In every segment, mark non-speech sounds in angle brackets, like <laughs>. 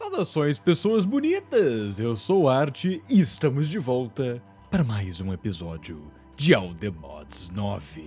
Saudações, pessoas bonitas! Eu sou o Arte e estamos de volta para mais um episódio de Aldemods 9.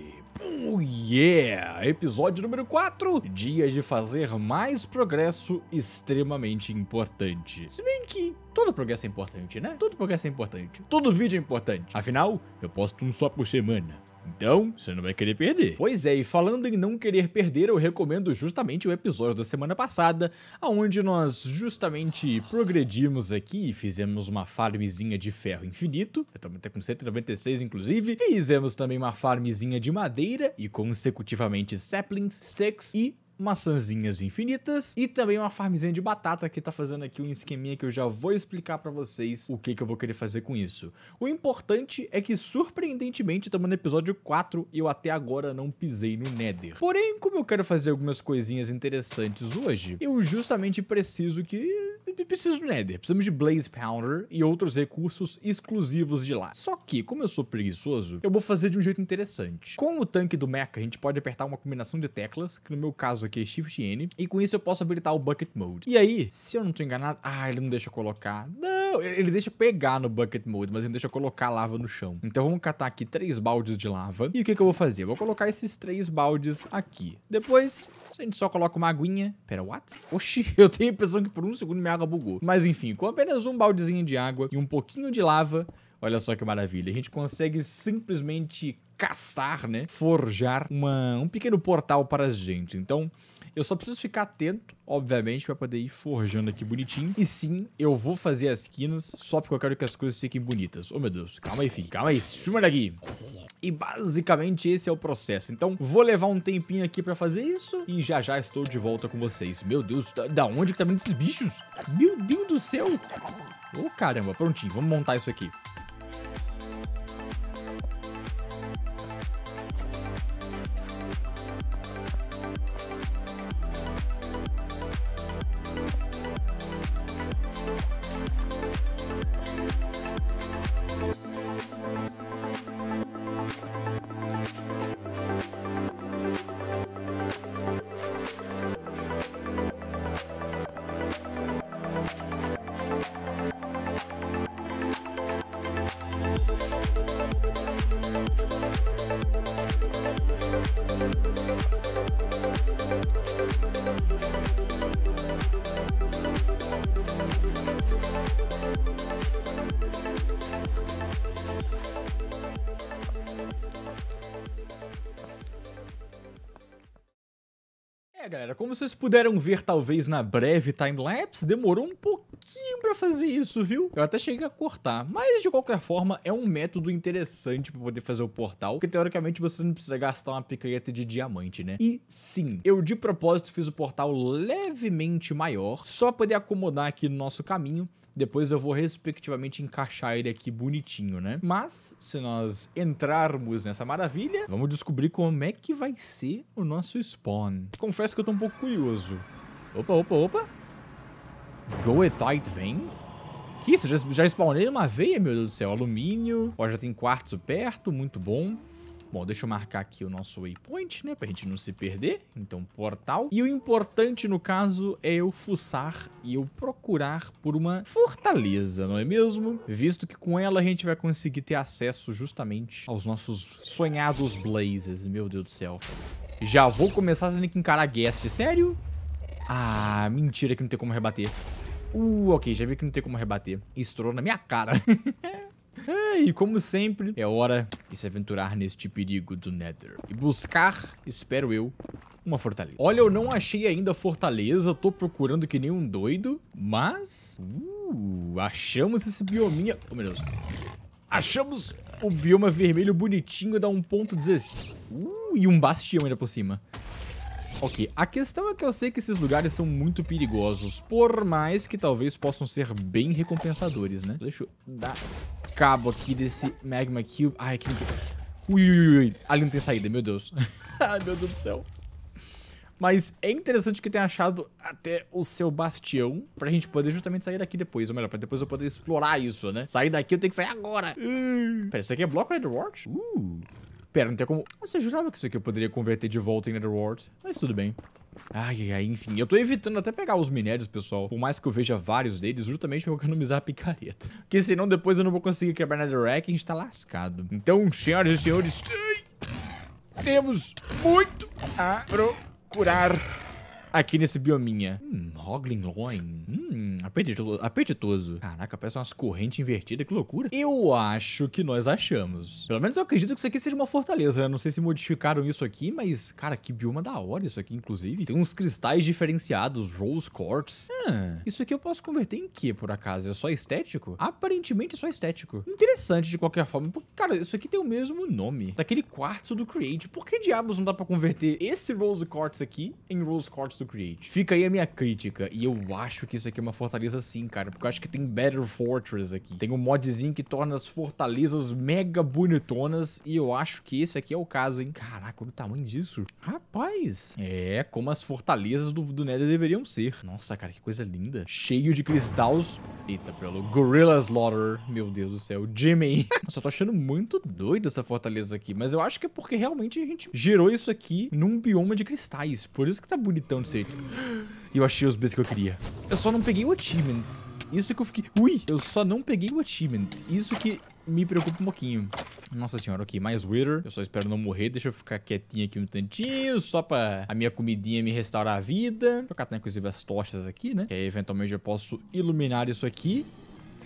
Oh yeah! Episódio número 4: Dias de fazer mais progresso extremamente importante. Se bem que todo progresso é importante, né? Todo progresso é importante. Todo vídeo é importante. Afinal, eu posto um só por semana. Então, você não vai querer perder. Pois é, e falando em não querer perder, eu recomendo justamente o episódio da semana passada, aonde nós justamente progredimos aqui e fizemos uma farmzinha de ferro infinito, até com 196 inclusive, fizemos também uma farmzinha de madeira e consecutivamente saplings, sticks e maçãzinhas infinitas e também uma farmzinha de batata que tá fazendo aqui um esqueminha que eu já vou explicar para vocês o que, que eu vou querer fazer com isso. O importante é que, surpreendentemente, estamos no episódio 4 e eu até agora não pisei no Nether. Porém, como eu quero fazer algumas coisinhas interessantes hoje, eu justamente preciso que... Preciso do Nether, precisamos de Blaze Powder e outros recursos exclusivos de lá. Só que, como eu sou preguiçoso, eu vou fazer de um jeito interessante. Com o tanque do Mecha, a gente pode apertar uma combinação de teclas, que no meu caso aqui aqui, Shift N. E com isso eu posso habilitar o Bucket Mode. E aí, se eu não tô enganado... Ah, ele não deixa eu colocar. Não, ele deixa pegar no Bucket Mode, mas ele não deixa eu colocar lava no chão. Então vamos catar aqui três baldes de lava. E o que, que eu vou fazer? Eu vou colocar esses três baldes aqui. Depois, a gente só coloca uma aguinha... Pera, what? Oxi, <laughs> eu tenho a impressão que por um segundo minha água bugou. Mas enfim, com apenas um baldezinho de água e um pouquinho de lava... Olha só que maravilha. A gente consegue simplesmente caçar, né? Forjar uma, um pequeno portal para a gente. Então, eu só preciso ficar atento, obviamente, para poder ir forjando aqui bonitinho. E sim, eu vou fazer as quinas só porque eu quero que as coisas fiquem bonitas. Oh, meu Deus. Calma aí, filho. Calma aí. Suma daqui. E basicamente esse é o processo. Então, vou levar um tempinho aqui pra fazer isso e já já estou de volta com vocês. Meu Deus, da, da onde que tá vindo esses bichos? Meu Deus do céu! Ô, oh, caramba, prontinho, vamos montar isso aqui. como vocês puderam ver, talvez na breve timelapse, demorou um pouquinho para fazer isso, viu? Eu até cheguei a cortar, mas de qualquer forma é um método interessante para poder fazer o portal, porque teoricamente você não precisa gastar uma picareta de diamante, né? E sim, eu de propósito fiz o portal levemente maior, só poder acomodar aqui no nosso caminho, depois eu vou respectivamente encaixar ele aqui bonitinho, né? Mas se nós entrarmos nessa maravilha, vamos descobrir como é que vai ser o nosso spawn. Confesso que eu tô um pouco curioso. Opa, opa, opa. Goethite vem? Que isso? Já, já spawnei uma veia, meu Deus do céu. Alumínio. Ó, já tem quartzo perto, muito bom. Bom, deixa eu marcar aqui o nosso waypoint, né? Pra gente não se perder. Então, portal. E o importante, no caso, é eu fuçar e eu procurar por uma fortaleza, não é mesmo? Visto que com ela a gente vai conseguir ter acesso justamente aos nossos sonhados blazes. Meu Deus do céu. Já vou começar tendo que encarar guest, sério? Ah, mentira que não tem como rebater. Uh, ok, já vi que não tem como rebater. Estourou na minha cara. <laughs> E como sempre, é hora e se aventurar neste perigo do Nether. E buscar, espero eu, uma fortaleza. Olha, eu não achei ainda fortaleza, tô procurando que nem um doido, mas... Uh, achamos esse biominha... Oh, meu Deus. Achamos o bioma vermelho bonitinho, dá 1.16. Uh, e um bastião ainda por cima. Ok, a questão é que eu sei que esses lugares são muito perigosos, por mais que talvez possam ser bem recompensadores, né? Deixa eu dar cabo aqui desse Magma Cube. Ai, aqui não tem... Ui, ui, ui, ali não tem saída, meu Deus. <laughs> Ai, meu Deus do céu. Mas é interessante que tenha achado até o seu bastião pra gente poder justamente sair daqui depois. Ou melhor, pra depois eu poder explorar isso, né? Sair daqui eu tenho que sair agora. Uh. Pera, isso aqui é bloco Edward? Uh. Pera, não tem como... Ah, você jurava que isso aqui eu poderia converter de volta em Netherworld? Mas tudo bem. Ai, ai, enfim. Eu tô evitando até pegar os minérios, pessoal. Por mais que eu veja vários deles, justamente pra economizar a picareta. Porque senão depois eu não vou conseguir quebrar Netherrack e a gente tá lascado. Então, senhoras e senhores... Temos muito a procurar aqui nesse biominha. Hum, Hoglin Loin. Hum, apetitoso, apetitoso. Caraca, parece umas correntes invertidas, que loucura. Eu acho que nós achamos. Pelo menos eu acredito que isso aqui seja uma fortaleza, né? Não sei se modificaram isso aqui, mas, cara, que bioma da hora isso aqui, inclusive. Tem uns cristais diferenciados, Rose Quartz. Ah, isso aqui eu posso converter em quê, por acaso? É só estético? Aparentemente é só estético. Interessante, de qualquer forma. Porque, cara, isso aqui tem o mesmo nome. Daquele quartzo do Create. Por que diabos não dá pra converter esse Rose Quartz aqui em Rose Quartz do do Create. Fica aí a minha crítica, e eu acho que isso aqui é uma fortaleza sim, cara, porque eu acho que tem Better Fortress aqui. Tem um modzinho que torna as fortalezas mega bonitonas, e eu acho que esse aqui é o caso, hein? Caraca, olha o tamanho disso. Rapaz, é como as fortalezas do, do Nether deveriam ser. Nossa, cara, que coisa linda. Cheio de cristais. Eita, pelo Gorilla Slaughter. Meu Deus do céu, Jimmy. <laughs> Nossa, eu tô achando muito doida essa fortaleza aqui, mas eu acho que é porque realmente a gente gerou isso aqui num bioma de cristais. Por isso que tá bonitão de e eu achei os Bs que eu queria. Eu só não peguei o achievement. Isso que eu fiquei... Ui! Eu só não peguei o achievement. Isso que me preocupa um pouquinho. Nossa senhora, ok, mais Wither. Eu só espero não morrer. Deixa eu ficar quietinho aqui um tantinho, só pra a minha comidinha me restaurar a vida. Vou catar, inclusive, as tochas aqui, né? Que aí, eventualmente, eu posso iluminar isso aqui.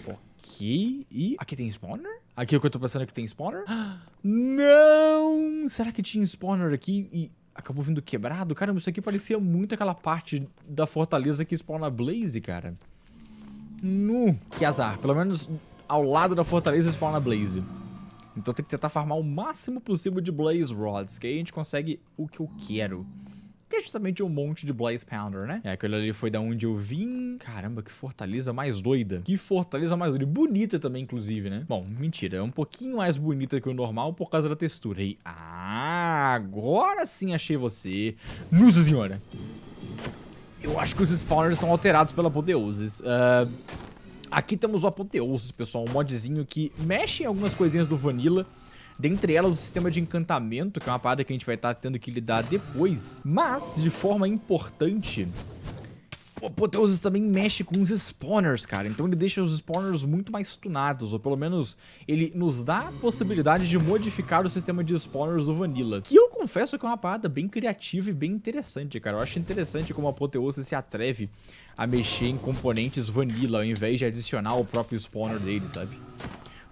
Ok. E aqui tem spawner? Aqui é o que eu tô pensando é que tem spawner? <gasps> Não! Será que tinha spawner aqui e acabou vindo quebrado. Caramba, isso aqui parecia muito aquela parte da fortaleza que spawna Blaze, cara. Nu, que azar. Pelo menos ao lado da fortaleza spawna Blaze. Então tem que tentar farmar o máximo possível de Blaze Rods, que aí a gente consegue o que eu quero que é justamente um monte de Blaze Pounder, né? É, aquele ali foi da onde eu vim. Caramba, que fortaleza mais doida. Que fortaleza mais doida. E bonita também, inclusive, né? Bom, mentira. É um pouquinho mais bonita que o normal por causa da textura. E, ah, agora sim achei você. Nossa senhora. Eu acho que os spawners são alterados pela apoteoses. Uh, ah, aqui temos o apoteoses, pessoal. Um modzinho que mexe em algumas coisinhas do Vanilla Dentre elas, o sistema de encantamento, que é uma parada que a gente vai estar tá tendo que lidar depois. Mas, de forma importante, o Apoteosis também mexe com os spawners, cara. Então ele deixa os spawners muito mais tunados, ou pelo menos ele nos dá a possibilidade de modificar o sistema de spawners do Vanilla. Que eu confesso que é uma parada bem criativa e bem interessante, cara. Eu acho interessante como a Apoteosis se atreve a mexer em componentes Vanilla, ao invés de adicionar o próprio spawner dele, sabe?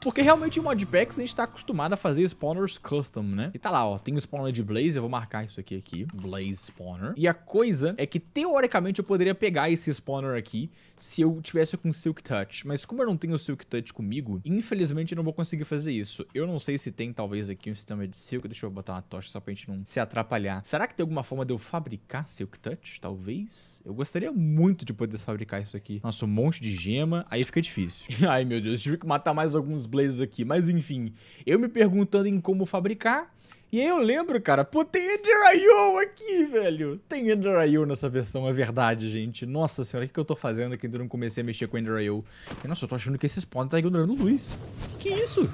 Porque realmente em modpacks a gente tá acostumado a fazer spawners custom, né? E tá lá, ó, tem o spawner de Blaze, eu vou marcar isso aqui, aqui, Blaze Spawner. E a coisa é que, teoricamente, eu poderia pegar esse spawner aqui se eu tivesse com Silk Touch. Mas como eu não tenho Silk Touch comigo, infelizmente eu não vou conseguir fazer isso. Eu não sei se tem, talvez, aqui um sistema de Silk. Deixa eu botar uma tocha só pra gente não se atrapalhar. Será que tem alguma forma de eu fabricar Silk Touch? Talvez? Eu gostaria muito de poder fabricar isso aqui. Nossa, um monte de gema. Aí fica difícil. <laughs> Ai, meu Deus, tive que matar mais alguns blazes aqui, mas enfim. Eu me perguntando em como fabricar. E aí eu lembro, cara, pô, tem IO aqui, velho. Tem IO nessa versão, é verdade, gente. Nossa senhora, o que, que eu tô fazendo aqui? Eu não comecei a mexer com Ender.io. Nossa, eu tô achando que esse spawn tá ignorando luz. Que que é isso?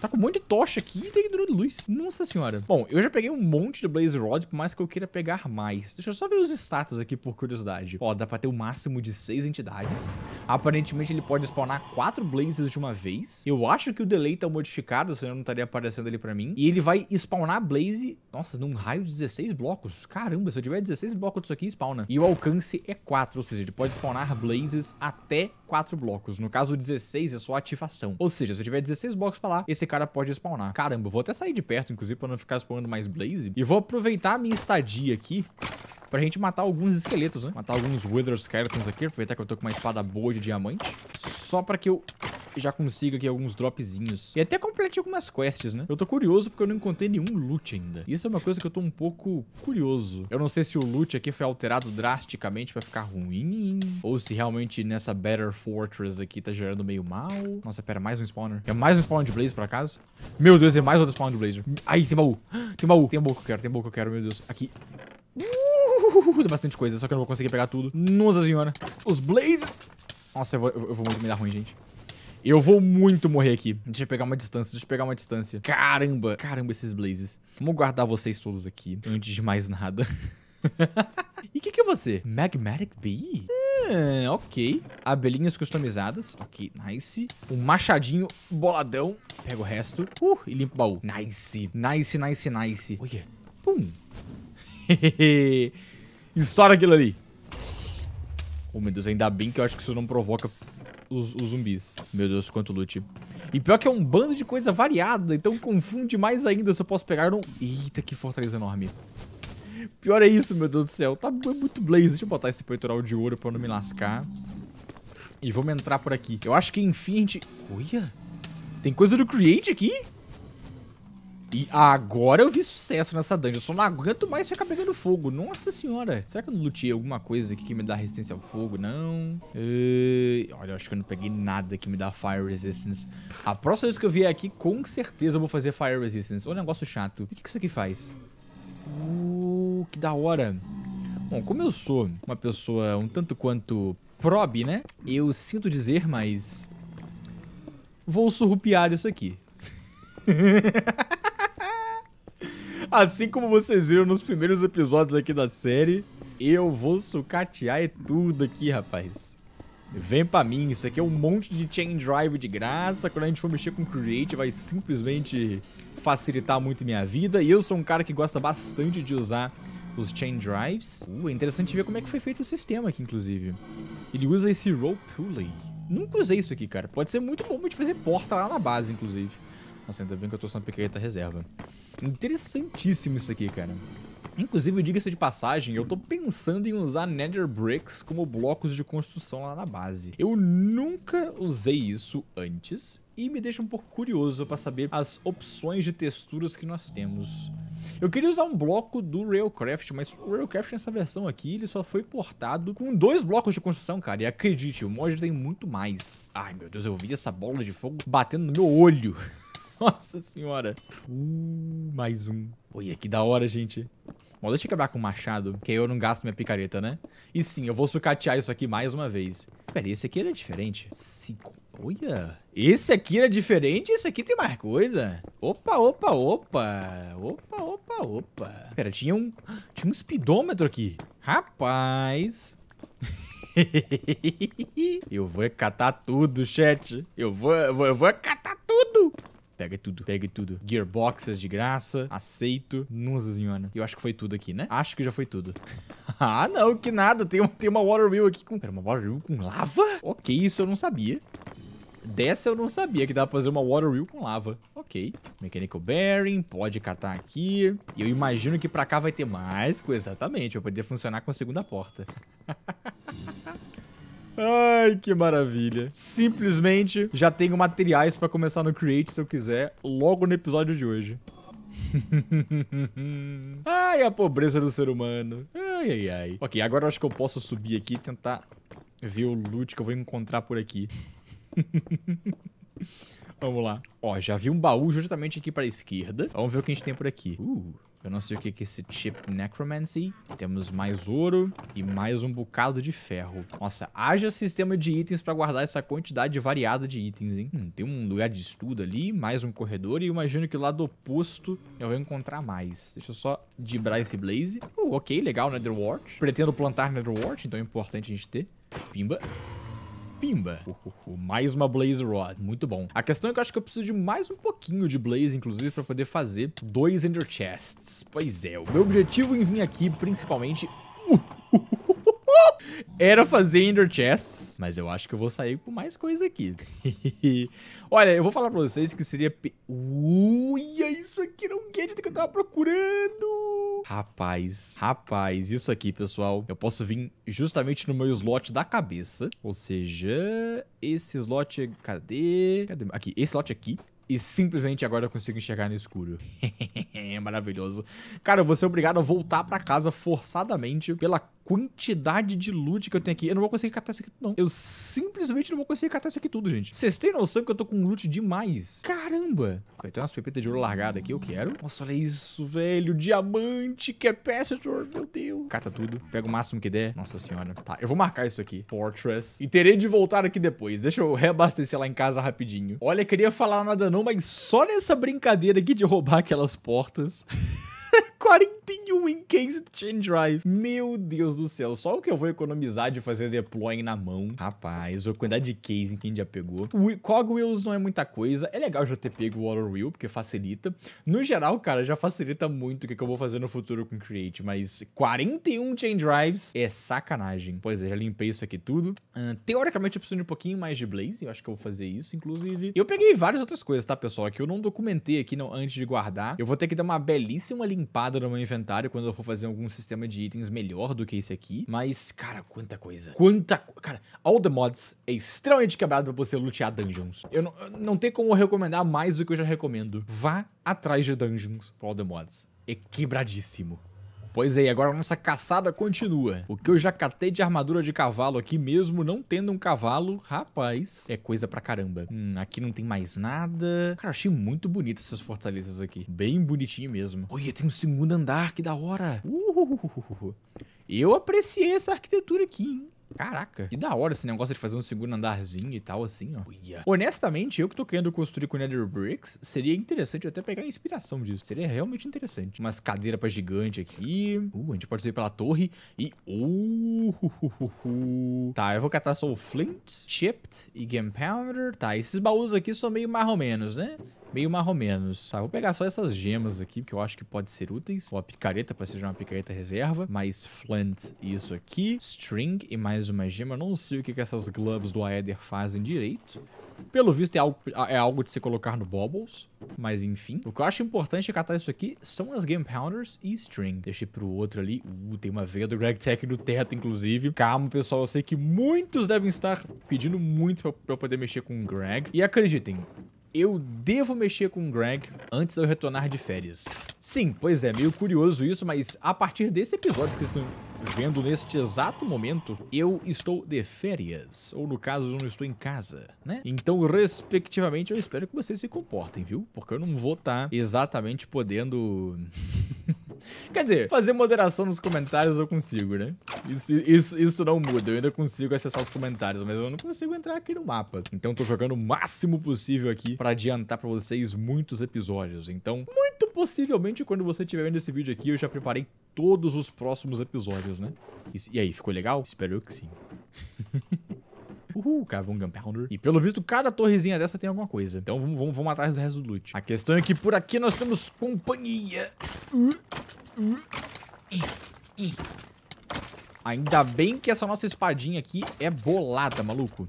Tá com um monte de tocha aqui e tem de luz. Nossa senhora. Bom, eu já peguei um monte de Blaze Rod, por mais que eu queira pegar mais. Deixa eu só ver os status aqui por curiosidade. Ó, dá pra ter o um máximo de seis entidades. Aparentemente ele pode spawnar quatro Blazes de uma vez. Eu acho que o delay tá modificado, senão não estaria aparecendo ali pra mim. E ele vai spawnar Blaze, nossa, num raio de 16 blocos. Caramba, se eu tiver 16 blocos disso aqui, spawna. E o alcance é 4, ou seja, ele pode spawnar Blazes até 4 blocos. No caso, 16 é só ativação. Ou seja, se eu tiver 16 blocos pra lá, esse cara pode spawnar. Caramba, vou até sair de perto, inclusive, pra não ficar spawnando mais Blaze. E vou aproveitar a minha estadia aqui pra gente matar alguns esqueletos, né? Matar alguns Wither Skeletons aqui. Aproveitar que eu tô com uma espada boa de diamante. Só pra que eu que já consiga aqui alguns dropzinhos. E até complete algumas quests, né? Eu tô curioso porque eu não encontrei nenhum loot ainda. Isso é uma coisa que eu tô um pouco curioso. Eu não sei se o loot aqui foi alterado drasticamente pra ficar ruim, ou se realmente nessa Better Fortress aqui tá gerando meio mal. Nossa, pera, mais um spawner. É mais um spawner de Blazer, por acaso? Meu Deus, é mais outro spawner de Blazer. Ai, tem baú. Tem baú. Tem baú que eu quero, tem baú que eu quero, meu Deus. Aqui. Uh, tem bastante coisa, só que eu não vou conseguir pegar tudo. Nossa senhora. Os Blazes. Nossa, eu vou, eu vou muito me dar ruim, gente. Eu vou muito morrer aqui. Deixa eu pegar uma distância, deixa eu pegar uma distância. Caramba, caramba esses blazes. Vamos guardar vocês todos aqui, antes de mais nada. <laughs> e o que, que é você? Magmatic Bee? É, ok. Abelhinhas customizadas. Ok, nice. Um machadinho boladão. Pega o resto. Uh, e limpa o baú. Nice. Nice, nice, nice. Olha. Yeah. Pum. <laughs> Estoura aquilo ali. Oh, meu Deus, ainda bem que eu acho que isso não provoca os, os, zumbis. Meu Deus, quanto loot. E pior que é um bando de coisa variada, então confunde mais ainda se eu posso pegar um... Eita, que fortaleza enorme. Pior é isso, meu Deus do céu. Tá muito blaze. Deixa eu botar esse peitoral de ouro pra não me lascar. E vamos entrar por aqui. Eu acho que enfim a gente... Uia, Tem coisa do Create aqui? E agora eu vi sucesso nessa dungeon. Eu só não aguento mais ficar pegando fogo. Nossa senhora. Será que eu não lutei alguma coisa aqui que me dá resistência ao fogo? Não. Uh, olha, eu acho que eu não peguei nada que me dá Fire Resistance. A próxima vez que eu vier aqui, com certeza eu vou fazer Fire Resistance. Um negócio chato. O que, isso aqui faz? Uh, que da hora. Bom, como eu sou uma pessoa um tanto quanto probe, né? Eu sinto dizer, mas... Vou surrupiar isso aqui. <laughs> Assim como vocês viram nos primeiros episódios aqui da série, eu vou sucatear tudo aqui, rapaz. Vem pra mim, isso aqui é um monte de chain drive de graça. Quando a gente for mexer com Create, vai simplesmente facilitar muito minha vida. E eu sou um cara que gosta bastante de usar os chain drives. Uh, é interessante ver como é que foi feito o sistema aqui, inclusive. Ele usa esse rope pulley. Nunca usei isso aqui, cara. Pode ser muito bom de fazer porta lá na base, inclusive. Nossa, ainda bem que eu tô uma picareta reserva. Interessantíssimo isso aqui, cara. Inclusive, diga-se de passagem, eu tô pensando em usar Nether Bricks como blocos de construção lá na base. Eu nunca usei isso antes e me deixa um pouco curioso para saber as opções de texturas que nós temos. Eu queria usar um bloco do Railcraft, mas o Railcraft nessa versão aqui, ele só foi portado com dois blocos de construção, cara. E acredite, o mod tem muito mais. Ai, meu Deus, eu vi essa bola de fogo batendo no meu olho. <laughs> <laughs> Nossa senhora. Uh, mais um. Olha, que da hora, gente. Bom, deixa eu quebrar com o machado, que aí eu não gasto minha picareta, né? E sim, eu vou sucatear isso aqui mais uma vez. Pera, esse aqui ele é diferente? Cinco. Olha! Esse aqui era é diferente esse aqui tem mais coisa. Opa, opa, opa. Opa, opa, opa. Pera, tinha um... Tinha um speedômetro aqui. Rapaz... <laughs> eu vou catar tudo, chat. Eu vou, eu vou, eu vou catar tudo. Pega tudo. Pega tudo. Gearboxes de graça. Aceito. Nossa senhora. Eu acho que foi tudo aqui, né? Acho que já foi tudo. <laughs> ah, não. Que nada. Tem uma, tem uma water wheel aqui com... Pera, uma water wheel com lava? Ok, isso eu não sabia. Dessa eu não sabia que dava pra fazer uma water wheel com lava. Ok. Mechanical bearing, pode catar aqui. E eu imagino que pra cá vai ter mais coisa. Exatamente, vai poder funcionar com a segunda porta. <laughs> Ai, que maravilha. Simplesmente já tenho materiais para começar no Create se eu quiser, logo no episódio de hoje. <laughs> ai, a pobreza do ser humano. Ai, ai, ai. Ok, agora eu acho que eu posso subir aqui e tentar ver o loot que eu vou encontrar por aqui. <laughs> Vamos lá. Ó, já vi um baú justamente aqui pra esquerda. Vamos ver o que a gente tem por aqui. Uh, eu não sei o que é esse chip necromancy. Temos mais ouro e mais um bocado de ferro. Nossa, haja sistema de itens para guardar essa quantidade variada de itens, hein? Hum, tem um lugar de estudo ali, mais um corredor e imagino que o lado oposto eu vou encontrar mais. Deixa eu só dibrar esse blaze. Uh, ok, legal, Netherwart. Pretendo plantar Netherwart, então é importante a gente ter. Pimba. Pimba. Uh, uh, uh, mais uma Blaze Rod, muito bom. A questão é que eu acho que eu preciso de mais um pouquinho de Blaze, inclusive, para poder fazer dois Ender Chests. Pois é, o meu objetivo em vir aqui, principalmente... <laughs> Era fazer Ender Chests, mas eu acho que eu vou sair com mais coisa aqui. <laughs> Olha, eu vou falar pra vocês que seria... Pe... Ui, isso aqui não gadget que eu tava procurando! Rapaz, rapaz, isso aqui, pessoal, eu posso vir justamente no meu slot da cabeça. Ou seja, esse slot... Cadê? Cadê? Aqui, esse slot aqui e simplesmente agora eu consigo enxergar no escuro. <laughs> Maravilhoso. Cara, eu vou ser obrigado a voltar para casa forçadamente pela quantidade de loot que eu tenho aqui. Eu não vou conseguir catar isso aqui, não. Eu simplesmente não vou conseguir catar isso aqui tudo, gente. Vocês têm noção que eu tô com loot demais? Caramba! Vai ter umas pepitas de ouro largadas aqui, eu quero. Nossa, olha isso, velho. Diamante, que capacitor, é meu Deus. Cata tudo, pega o máximo que der. Nossa senhora. Tá, eu vou marcar isso aqui. Fortress. E terei de voltar aqui depois. Deixa eu reabastecer lá em casa rapidinho. Olha, queria falar nada não não, mas só nessa brincadeira aqui de roubar aquelas portas. <laughs> 41 em case chain drive. Meu Deus do céu, só o que eu vou economizar de fazer deploying na mão. Rapaz, a quantidade de case que já pegou. O Cogwheels não é muita coisa. É legal já ter pego o Water Wheel, porque facilita. No geral, cara, já facilita muito o que, que eu vou fazer no futuro com Create, mas 41 chain drives é sacanagem. Pois é, já limpei isso aqui tudo. Uh, teoricamente, eu preciso de um pouquinho mais de Blaze. Eu acho que eu vou fazer isso, inclusive. Eu peguei várias outras coisas, tá, pessoal? É que eu não documentei aqui não, antes de guardar. Eu vou ter que dar uma belíssima limpada no meu inventário quando eu for fazer algum sistema de itens melhor do que esse aqui. Mas, cara, quanta coisa. Quanta... Cara, All The Mods é extremamente quebrado pra você lutear dungeons. Eu não, não tem como recomendar mais do que eu já recomendo. Vá atrás de dungeons pro All The Mods. É quebradíssimo. Pois é, agora a nossa caçada continua. O que eu já catei de armadura de cavalo aqui mesmo, não tendo um cavalo, rapaz, é coisa pra caramba. Hum, aqui não tem mais nada. Cara, achei muito bonita essas fortalezas aqui. Bem bonitinho mesmo. Olha, tem um segundo andar, que da hora. Eu apreciei essa arquitetura aqui, hein? Caraca, que da hora esse negócio de fazer um segundo andarzinho e tal, assim, ó. Uia. Honestamente, eu que tô querendo construir com Nether Bricks, seria interessante até pegar a inspiração disso. Seria realmente interessante. Umas cadeiras pra gigante aqui. Uh, a gente pode subir pela torre e... Uh, uh, uh, uh Tá, eu vou catar só o Flint, Chipped e Gunpowder. Tá, esses baús aqui são meio mais ou menos, né? meio marromenos. Tá? Vou pegar só essas gemas aqui, que eu acho que pode ser úteis. Ou a picareta, para ser uma picareta reserva. Mais flint e isso aqui. String e mais uma gema. Eu não sei o que, que essas gloves do Aether fazem direito. Pelo visto, é algo, é algo de se colocar no Bobbles. Mas enfim. O que eu acho importante é catar isso aqui são as Game Pounders e String. Deixei pro outro ali. Uh, tem uma veia do Greg Tech no teto, inclusive. Calma, pessoal. Eu sei que muitos devem estar pedindo muito pra, pra eu poder mexer com o Greg. E acreditem, eu devo mexer com o Greg antes de eu retornar de férias. Sim, pois é, meio curioso isso, mas a partir desse episódio que estão vendo neste exato momento, eu estou de férias, ou no caso, eu não estou em casa, né? Então, respectivamente, eu espero que vocês se comportem, viu? Porque eu não vou estar tá exatamente podendo... <laughs> Quer dizer, fazer moderação nos comentários eu consigo, né? Isso, isso, isso não muda, eu ainda consigo acessar os comentários, mas eu não consigo entrar aqui no mapa. Então, tô jogando o máximo possível aqui para adiantar para vocês muitos episódios. Então, muito possivelmente quando você estiver vendo esse vídeo aqui, eu já preparei todos os próximos episódios, né? e aí, ficou legal? Espero eu que sim. <laughs> Uhul, cavou um Gunpowder. E pelo visto, cada torrezinha dessa tem alguma coisa. Então vamos, vamos, vamos atrás do resto do loot. A questão é que por aqui nós temos companhia. Uh, uh, Ainda bem que essa nossa espadinha aqui é bolada, maluco.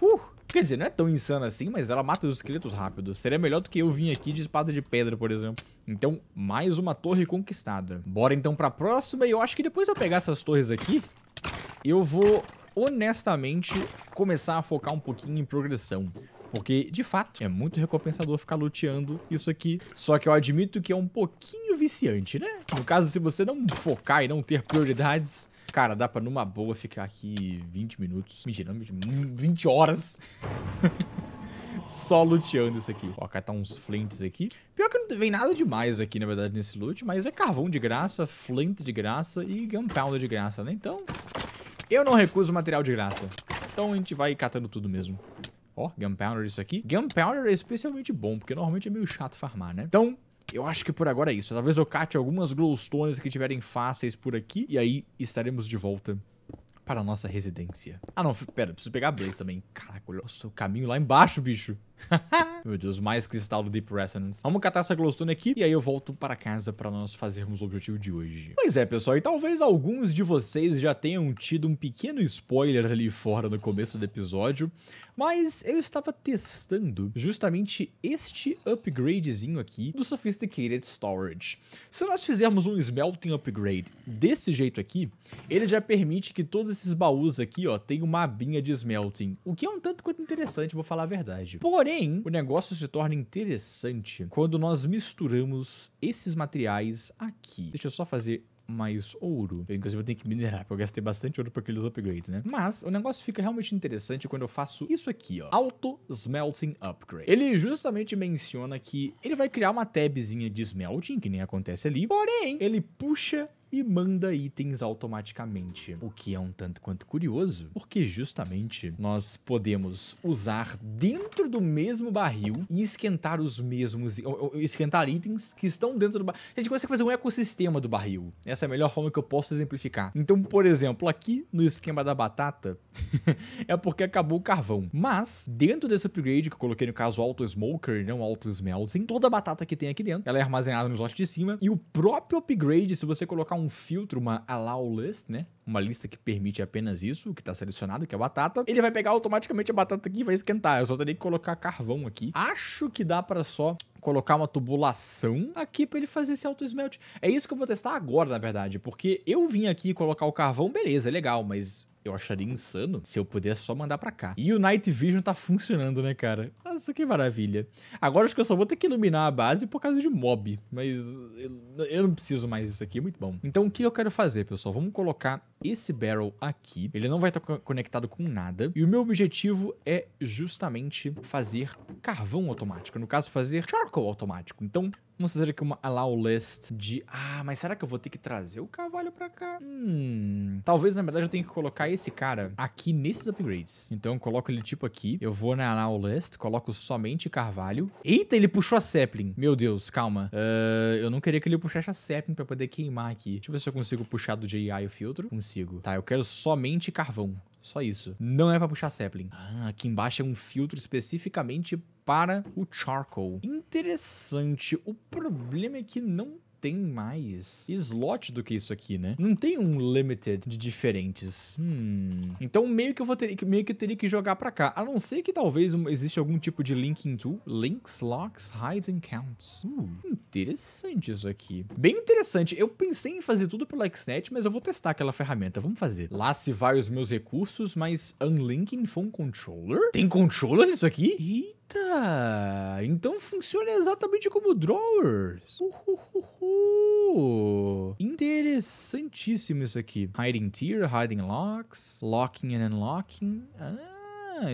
Uh! Quer dizer, não é tão insana assim, mas ela mata os esqueletos rápido. Seria melhor do que eu vim aqui de espada de pedra, por exemplo. Então, mais uma torre conquistada. Bora então pra próxima. E eu acho que depois eu pegar essas torres aqui, eu vou honestamente começar a focar um pouquinho em progressão. Porque, de fato, é muito recompensador ficar luteando isso aqui. Só que eu admito que é um pouquinho viciante, né? No caso, se você não focar e não ter prioridades, Cara, dá pra numa boa ficar aqui 20 minutos. Mentira, 20 horas. <laughs> Só luteando isso aqui. Ó, catar uns Flintes aqui. Pior que não vem nada demais aqui, na verdade, nesse loot. Mas é carvão de graça, flint de graça e gunpowder de graça, né? Então, eu não recuso material de graça. Então a gente vai catando tudo mesmo. Ó, gunpowder isso aqui. Gunpowder é especialmente bom, porque normalmente é meio chato farmar, né? Então, eu acho que por agora é isso. Talvez eu cate algumas glowstones que tiverem fáceis por aqui. E aí estaremos de volta para nossa residência. Ah, não, pera, preciso pegar a Blaze também. Caraca, olha o caminho lá embaixo, bicho. <laughs> Meu Deus, mais cristal do Deep Resonance. Vamos catar essa glowstone aqui e aí eu volto para casa para nós fazermos o objetivo de hoje. Pois é, pessoal, e talvez alguns de vocês já tenham tido um pequeno spoiler ali fora no começo do episódio, mas eu estava testando justamente este upgradezinho aqui do Sophisticated Storage. Se nós fizermos um smelting upgrade desse jeito aqui, ele já permite que todos desses baús aqui, ó, tem uma abinha de smelting, o que é um tanto quanto interessante, vou falar a verdade. Porém, o negócio se torna interessante quando nós misturamos esses materiais aqui. Deixa eu só fazer mais ouro. Eu, inclusive, eu tenho que minerar, porque eu gastei bastante ouro para aqueles upgrades, né? Mas o negócio fica realmente interessante quando eu faço isso aqui, ó. Auto Smelting Upgrade. Ele justamente menciona que ele vai criar uma tabzinha de smelting, que nem acontece ali. Porém, ele puxa e manda itens automaticamente. O que é um tanto quanto curioso, porque justamente nós podemos usar dentro do mesmo barril e esquentar os mesmos. Ou, ou, esquentar itens que estão dentro do barril. A gente consegue fazer um ecossistema do barril. Essa é a melhor forma que eu posso exemplificar. Então, por exemplo, aqui no esquema da batata, <laughs> é porque acabou o carvão. Mas, dentro desse upgrade que eu coloquei no caso Auto Smoker, não Auto Smelting, toda a batata que tem aqui dentro, ela é armazenada no slot de cima. E o próprio upgrade, se você colocar um filtro, uma allow list, né? Uma lista que permite apenas isso, que está selecionado, que é a batata. Ele vai pegar automaticamente a batata aqui e vai esquentar. Eu só teria que colocar carvão aqui. Acho que dá para só colocar uma tubulação aqui para ele fazer esse auto-smelt. É isso que eu vou testar agora, na verdade, porque eu vim aqui colocar o carvão, beleza, legal, mas eu acharia insano se eu pudesse só mandar pra cá. E o Night Vision tá funcionando, né, cara? Nossa, que maravilha. Agora acho que eu só vou ter que iluminar a base por causa de mob, mas eu, eu não preciso mais disso aqui, é muito bom. Então o que eu quero fazer, pessoal? Vamos colocar esse barrel aqui. Ele não vai estar conectado com nada. E o meu objetivo é justamente fazer carvão automático. No caso, fazer charcoal automático. Então, Vamos fazer aqui uma allow list de... Ah, mas será que eu vou ter que trazer o cavalo pra cá? Hum... Talvez, na verdade, eu tenha que colocar esse cara aqui nesses upgrades. Então, eu coloco ele tipo aqui. Eu vou na allow list, coloco somente carvalho. Eita, ele puxou a sapling. Meu Deus, calma. Uh, eu não queria que ele puxasse a sapling pra poder queimar aqui. Deixa eu ver se eu consigo puxar do JI o filtro. Consigo. Tá, eu quero somente carvão. Só isso. Não é para puxar sapling. Ah, aqui embaixo é um filtro especificamente para o charcoal. Interessante. O problema é que não tem mais slot do que isso aqui, né? Não tem um limited de diferentes. Hum. Então meio que eu vou ter, que, meio que eu teria que jogar para cá. A não ser que talvez exista algum tipo de linking to links, locks, hides and counts. Hum. interessante isso aqui. Bem interessante. Eu pensei em fazer tudo pelo Xnet, mas eu vou testar aquela ferramenta. Vamos fazer. Lá se vai os meus recursos, mas unlinking phone controller? Tem controller nisso aqui? Eita! Então funciona exatamente como drawers interessantíssimo isso aqui. Hiding tier Hiding Locks, Locking and Unlocking. Ah. isso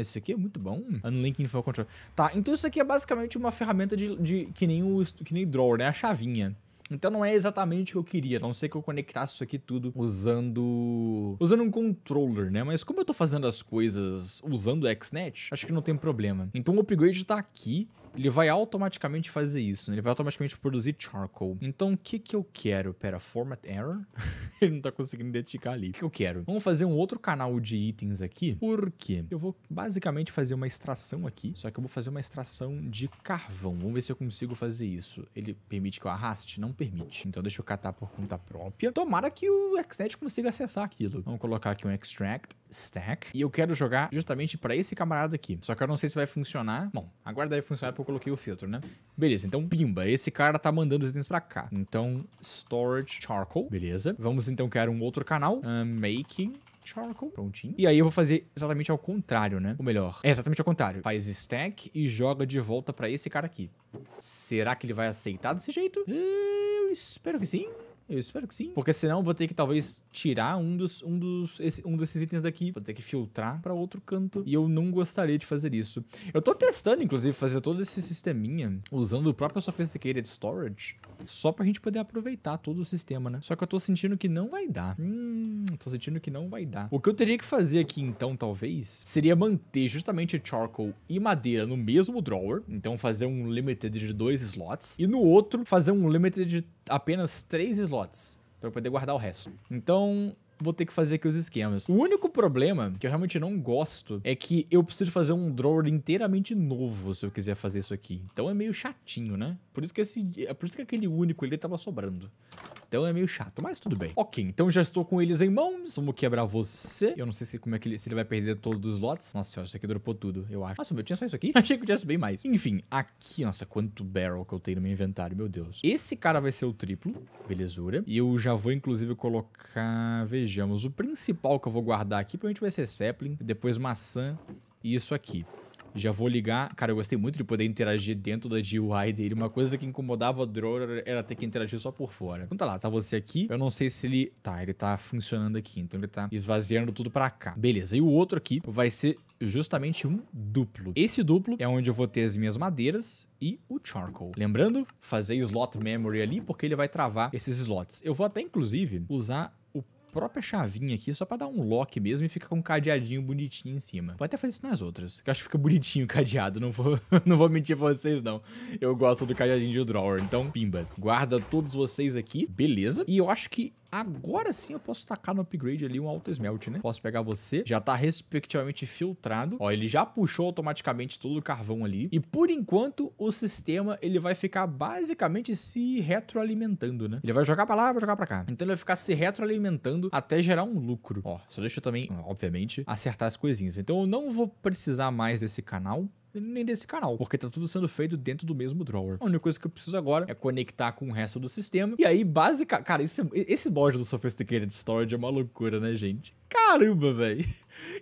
esse aqui é muito bom. Unlinking for Control. Tá, então isso aqui é basicamente uma ferramenta de, de que nem o que nem drawer, né? A chavinha. Então não é exatamente o que eu queria, a não ser que eu conectasse isso aqui tudo usando usando um controller, né? Mas como eu tô fazendo as coisas usando o XNet, acho que não tem problema. Então o upgrade tá aqui ele vai automaticamente fazer isso, né? ele vai automaticamente produzir charcoal. Então o que que eu quero? Pera, format error? <laughs> ele não tá conseguindo identificar ali. O que eu quero? Vamos fazer um outro canal de itens aqui, porque eu vou basicamente fazer uma extração aqui, só que eu vou fazer uma extração de carvão. Vamos ver se eu consigo fazer isso. Ele permite que eu arraste? Não permite. Então deixa eu catar por conta própria. Tomara que o Xnet consiga acessar aquilo. Vamos colocar aqui um extract Stack. E eu quero jogar justamente para esse camarada aqui. Só que eu não sei se vai funcionar. Bom, agora deve funcionar porque eu coloquei o filtro, né? Beleza, então pimba. Esse cara tá mandando os itens para cá. Então, storage charcoal. Beleza. Vamos então criar um outro canal. Uh, making charcoal. Prontinho. E aí eu vou fazer exatamente ao contrário, né? Ou melhor, é exatamente ao contrário. Faz stack e joga de volta para esse cara aqui. Será que ele vai aceitar desse jeito? Eu espero que sim. Eu espero que sim. Porque senão eu vou ter que talvez tirar um, dos, um, dos, esse, um desses itens daqui. Vou ter que filtrar para outro canto. E eu não gostaria de fazer isso. Eu tô testando, inclusive, fazer todo esse sisteminha usando o próprio Sophisticated Storage. Só pra gente poder aproveitar todo o sistema, né? Só que eu tô sentindo que não vai dar. Hum, tô sentindo que não vai dar. O que eu teria que fazer aqui, então, talvez, seria manter justamente charcoal e madeira no mesmo drawer. Então fazer um limited de dois slots. E no outro, fazer um limited de apenas três slots para poder guardar o resto. Então, vou ter que fazer aqui os esquemas. O único problema que eu realmente não gosto é que eu preciso fazer um drawer inteiramente novo se eu quiser fazer isso aqui. Então é meio chatinho, né? Por isso que esse, é por isso que aquele único ele tava sobrando. Então é meio chato, mas tudo bem. Ok, então já estou com eles em mãos. Vamos quebrar você. Eu não sei se, como é que ele, se ele vai perder todos os lotes. Nossa senhora, isso aqui dropou tudo, eu acho. Nossa, meu, eu tinha só isso aqui? <laughs> Achei que eu tinha bem mais. Enfim, aqui, nossa, quanto barrel que eu tenho no meu inventário, meu Deus. Esse cara vai ser o triplo, belezura. E eu já vou, inclusive, colocar... Vejamos, o principal que eu vou guardar aqui provavelmente vai ser sapling, depois maçã e isso aqui. Já vou ligar. Cara, eu gostei muito de poder interagir dentro da GUI dele. Uma coisa que incomodava o Dror era ter que interagir só por fora. Então tá lá, tá você aqui. Eu não sei se ele... Tá, ele tá funcionando aqui. Então ele tá esvaziando tudo pra cá. Beleza, e o outro aqui vai ser justamente um duplo. Esse duplo é onde eu vou ter as minhas madeiras e o charcoal. Lembrando, fazer slot memory ali, porque ele vai travar esses slots. Eu vou até, inclusive, usar o própria chavinha aqui só para dar um lock mesmo e fica com um cadeadinho bonitinho em cima. Vou até fazer isso nas outras, que eu acho que fica bonitinho o cadeado, não vou, <laughs> não vou mentir pra vocês não. Eu gosto do cadeadinho de drawer, então pimba. Guarda todos vocês aqui, beleza. E eu acho que Agora sim eu posso tacar no upgrade ali um auto smelt, né? Posso pegar você, já tá respectivamente filtrado. Ó, ele já puxou automaticamente todo o carvão ali. E por enquanto o sistema ele vai ficar basicamente se retroalimentando, né? Ele vai jogar pra lá, vai jogar pra cá. Então ele vai ficar se retroalimentando até gerar um lucro. Ó, só deixa eu também, obviamente, acertar as coisinhas. Então eu não vou precisar mais desse canal, nem desse canal, porque tá tudo sendo feito dentro do mesmo drawer. A única coisa que eu preciso agora é conectar com o resto do sistema. E aí, basicamente, cara, esse, esse mod do Sophisticated Storage é uma loucura, né, gente? Caramba, velho.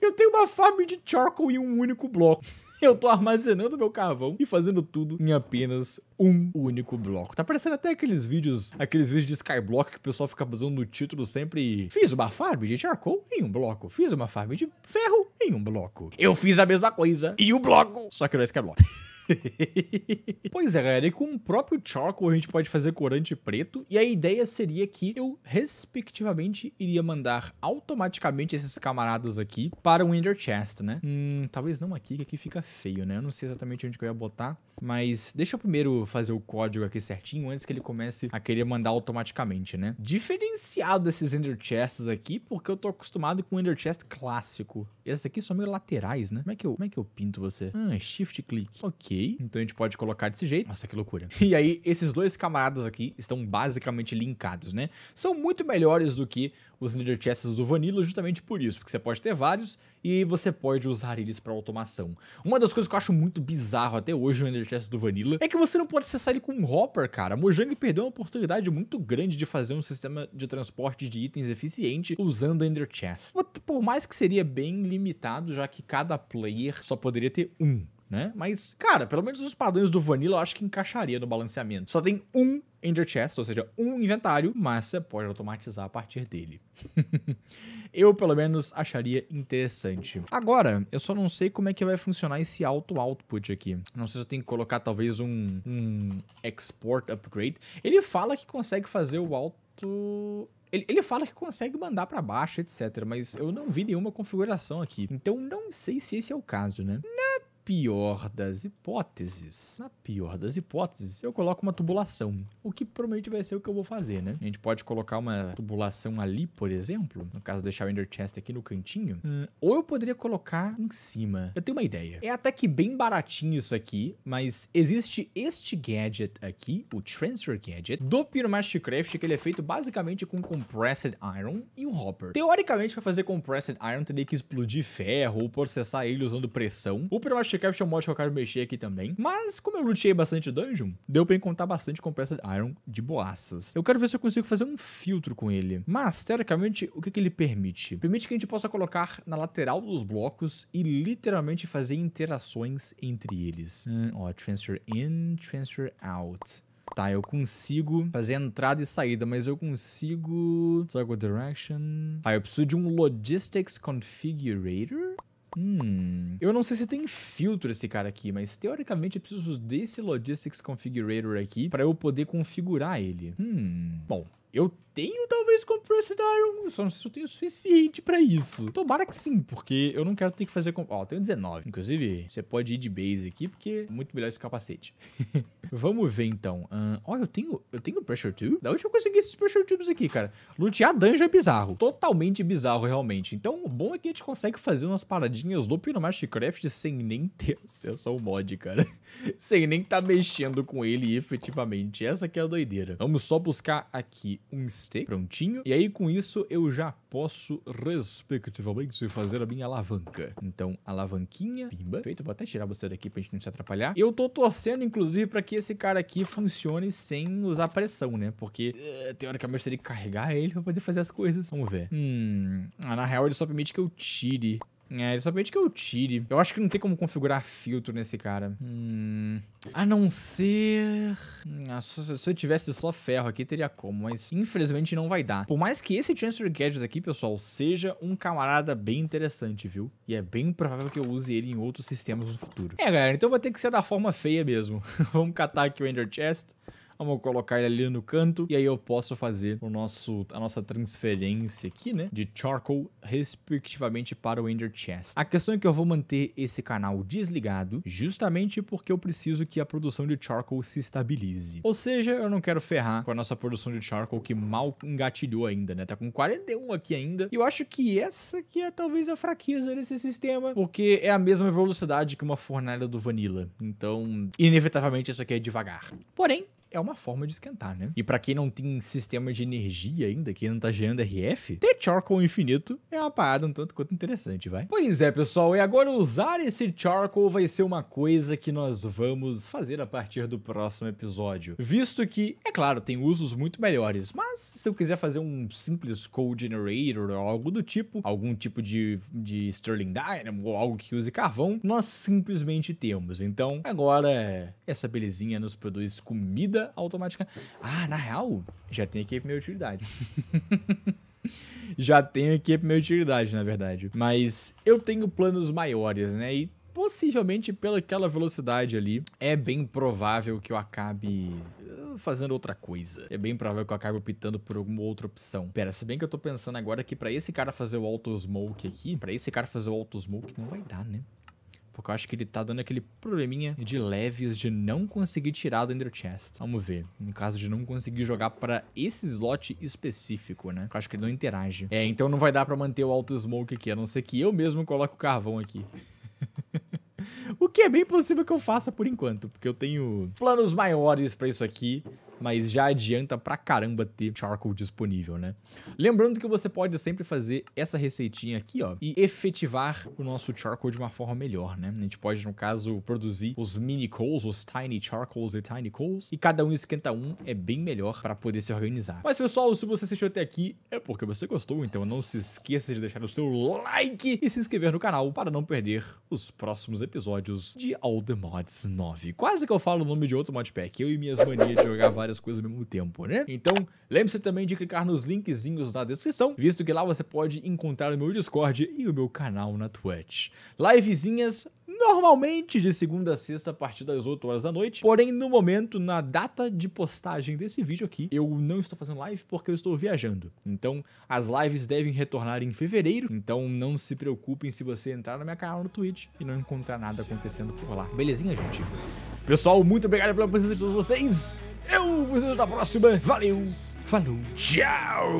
Eu tenho uma farm de charcoal em um único bloco. Eu tô armazenando meu carvão e fazendo tudo em apenas um único bloco. Tá parecendo até aqueles vídeos, aqueles vídeos de Skyblock que o pessoal fica fazendo no título sempre. Fiz uma farm de charcoal em um bloco. Fiz uma farm de ferro em um bloco. Eu fiz a mesma coisa em um bloco, só que não é Skyblock. <laughs> <laughs> pois é, galera, e com o próprio charcoal a gente pode fazer corante preto, e a ideia seria que eu, respectivamente, iria mandar automaticamente esses camaradas aqui para o Ender Chest, né? Hum, talvez não aqui, que aqui fica feio, né? Eu não sei exatamente onde que eu ia botar, mas deixa eu primeiro fazer o código aqui certinho antes que ele comece a querer mandar automaticamente, né? Diferenciado desses Ender Chests aqui, porque eu tô acostumado com o Ender Chest clássico. Esses aqui são meio laterais, né? Como é que eu, como é que eu pinto você? Ah, shift click. Ok então a gente pode colocar desse jeito. Nossa, que loucura. E aí, esses dois camaradas aqui estão basicamente linkados, né? São muito melhores do que os ender Chests do Vanilla justamente por isso, porque você pode ter vários e você pode usar eles para automação. Uma das coisas que eu acho muito bizarro até hoje no ender Chest do Vanilla é que você não pode acessar ele com um Hopper, cara. A Mojang perdeu uma oportunidade muito grande de fazer um sistema de transporte de itens eficiente usando Ender Chest. Por mais que seria bem limitado, já que cada player só poderia ter um né? Mas, cara, pelo menos os padrões do Vanilla eu acho que encaixaria no balanceamento. Só tem um Ender Chest, ou seja, um inventário, mas você pode automatizar a partir dele. <laughs> eu, pelo menos, acharia interessante. Agora, eu só não sei como é que vai funcionar esse auto-output aqui. Não sei se eu tenho que colocar, talvez, um, um export upgrade. Ele fala que consegue fazer o auto... Ele, fala que consegue mandar para baixo, etc. Mas eu não vi nenhuma configuração aqui. Então, não sei se esse é o caso, né? pior das hipóteses, na pior das hipóteses, eu coloco uma tubulação. O que provavelmente vai ser o que eu vou fazer, né? A gente pode colocar uma tubulação ali, por exemplo. No caso, deixar o Ender Chest aqui no cantinho. Hum, ou eu poderia colocar em cima. Eu tenho uma ideia. É até que bem baratinho isso aqui, mas existe este gadget aqui, o Transfer Gadget, do Pyromastercraft, que ele é feito basicamente com Compressed Iron e o um Hopper. Teoricamente, para fazer Compressed Iron, teria que explodir ferro ou processar ele usando pressão. O Pyromastercraft Starcraft é mod que eu quero mexer aqui também. Mas como eu lutei bastante dungeon, deu pra encontrar bastante compressa Iron de boaças. Eu quero ver se eu consigo fazer um filtro com ele. Mas, teoricamente, o que, que ele permite? Permite que a gente possa colocar na lateral dos blocos e literalmente fazer interações entre eles. Hum, ó, transfer in, transfer out. Tá, eu consigo fazer entrada e saída, mas eu consigo... Toggle direction... Tá, eu preciso de um Logistics Configurator? Hum. Eu não sei se tem filtro esse cara aqui, mas teoricamente eu preciso desse Logistics Configurator aqui para eu poder configurar ele. Hum. Bom, eu tenho talvez compressed iron, eu só não sei se eu tenho o suficiente para isso. Tomara que sim, porque eu não quero ter que fazer... Com... Ó, eu tenho 19. Inclusive, você pode ir de base aqui, porque é muito melhor esse capacete. <laughs> Vamos ver, então. Uh, ó, eu tenho, eu tenho pressure tube. Da onde eu consegui esses pressure tubes aqui, cara? Lutear dungeon é bizarro. Totalmente bizarro, realmente. Então, o bom é que a gente consegue fazer umas paradinhas do no Minecraft sem nem ter acesso <laughs> ao mod, cara. sem nem tá mexendo com ele efetivamente. Essa que é a doideira. Vamos só buscar aqui uns prontinho. E aí com isso eu já posso, respectivamente, fazer a minha alavanca. Então, alavanquinha, pimba. Feito, vou até tirar você daqui pra gente não se atrapalhar. Eu tô torcendo, inclusive, pra que esse cara aqui funcione sem usar pressão, né? Porque, uh, teoricamente, eu teria que carregar ele pra poder fazer as coisas. Vamos ver. Hum... Ah, na real, ele só permite que eu tire é, ele só pede que eu tire. Eu acho que não tem como configurar filtro nesse cara. Hum, a não ser... Ah, se, se eu tivesse só ferro aqui, teria como, mas infelizmente não vai dar. Por mais que esse Transfer gadget aqui, pessoal, seja um camarada bem interessante, viu? E é bem provável que eu use ele em outros sistemas no futuro. É, galera, então vai ter que ser da forma feia mesmo. <laughs> Vamos catar aqui o Ender Chest. Vamos colocar ele ali no canto e aí eu posso fazer o nosso, a nossa transferência aqui, né? De charcoal, respectivamente, para o Ender Chest. A questão é que eu vou manter esse canal desligado justamente porque eu preciso que a produção de charcoal se estabilize. Ou seja, eu não quero ferrar com a nossa produção de charcoal que mal engatilhou ainda, né? Tá com 41 aqui ainda. E eu acho que essa aqui é talvez a fraqueza desse sistema, porque é a mesma velocidade que uma fornalha do Vanilla. Então, inevitavelmente isso aqui é devagar. Porém, é uma forma de esquentar, né? E para quem não tem sistema de energia ainda, que não tá gerando RF, ter charcoal infinito é uma parada um tanto quanto interessante, vai? Pois é, pessoal, e agora usar esse charcoal vai ser uma coisa que nós vamos fazer a partir do próximo episódio. Visto que, é claro, tem usos muito melhores, mas se eu quiser fazer um simples cold generator ou algo do tipo, algum tipo de, de Sterling Dynamo ou algo que use carvão, nós simplesmente temos. Então, agora, essa belezinha nos produz comida muda automaticamente. Ah, na real, já tem aqui pra minha utilidade. <laughs> já tenho aqui pra minha utilidade, na verdade. Mas eu tenho planos maiores, né? E possivelmente pelaquela velocidade ali, é bem provável que eu acabe uh, fazendo outra coisa. É bem provável que eu acabe optando por alguma outra opção. Pera, se bem que eu tô pensando agora que para esse cara fazer o auto smoke aqui, para esse cara fazer o auto smoke não vai dar, né? Porque eu acho que ele tá dando aquele probleminha de leves de não conseguir tirar do Ender Chest. Vamos ver. No caso de não conseguir jogar para esse slot específico, né? Eu acho que ele não interage. É, então não vai dar para manter o Auto Smoke aqui, a não ser que eu mesmo coloque o carvão aqui. <laughs> o que é bem possível que eu faça por enquanto, porque eu tenho planos maiores para isso aqui mas já adianta pra caramba ter charcoal disponível, né? Lembrando que você pode sempre fazer essa receitinha aqui, ó, e efetivar o nosso charcoal de uma forma melhor, né? A gente pode, no caso, produzir os mini coals, os tiny charcoals e tiny coals, e cada um esquenta um, é bem melhor para poder se organizar. Mas, pessoal, se você assistiu até aqui, é porque você gostou, então não se esqueça de deixar o seu like e se inscrever no canal para não perder os próximos episódios de All The Mods 9. Quase que eu falo o nome de outro modpack, eu e minhas manias de jogar várias várias coisas ao mesmo tempo, né? Então, lembre-se também de clicar nos linkzinhos na descrição, visto que lá você pode encontrar o meu Discord e o meu canal na Twitch. Livezinhas normalmente de segunda a sexta a partir das 8 horas da noite. Porém, no momento, na data de postagem desse vídeo aqui, eu não estou fazendo live porque eu estou viajando. Então, as lives devem retornar em fevereiro. Então, não se preocupem se você entrar na minha canal no Twitch e não encontrar nada acontecendo por lá. Belezinha, gente? Pessoal, muito obrigado pela presença de todos vocês. Eu vos vejo na próxima. Valeu, falou, tchau!